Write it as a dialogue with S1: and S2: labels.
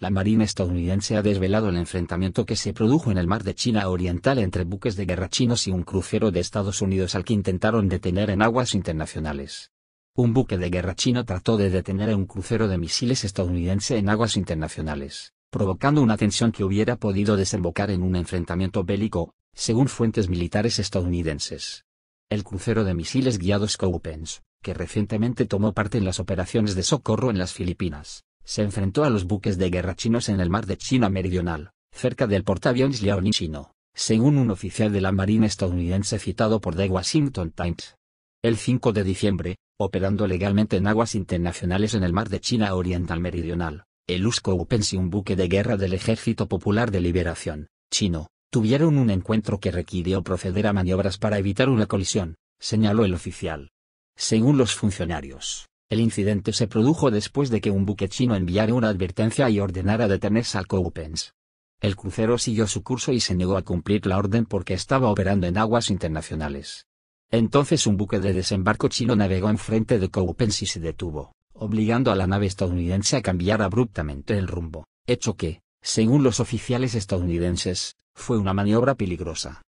S1: la Marina estadounidense ha desvelado el enfrentamiento que se produjo en el mar de China Oriental entre buques de guerra chinos y un crucero de Estados Unidos al que intentaron detener en aguas internacionales. Un buque de guerra chino trató de detener a un crucero de misiles estadounidense en aguas internacionales, provocando una tensión que hubiera podido desembocar en un enfrentamiento bélico, según fuentes militares estadounidenses. El crucero de misiles guiados Scoopens, que recientemente tomó parte en las operaciones de socorro en las Filipinas, se enfrentó a los buques de guerra chinos en el mar de China Meridional, cerca del portaaviones Liaoning chino, según un oficial de la Marina estadounidense citado por The Washington Times. El 5 de diciembre, operando legalmente en aguas internacionales en el mar de China Oriental Meridional, el Usco y un buque de guerra del Ejército Popular de Liberación, chino, tuvieron un encuentro que requirió proceder a maniobras para evitar una colisión, señaló el oficial. Según los funcionarios, el incidente se produjo después de que un buque chino enviara una advertencia y ordenara detenerse al Cowpens. El crucero siguió su curso y se negó a cumplir la orden porque estaba operando en aguas internacionales. Entonces un buque de desembarco chino navegó enfrente de Cowpens y se detuvo, obligando a la nave estadounidense a cambiar abruptamente el rumbo, hecho que, según los oficiales estadounidenses, fue una maniobra peligrosa,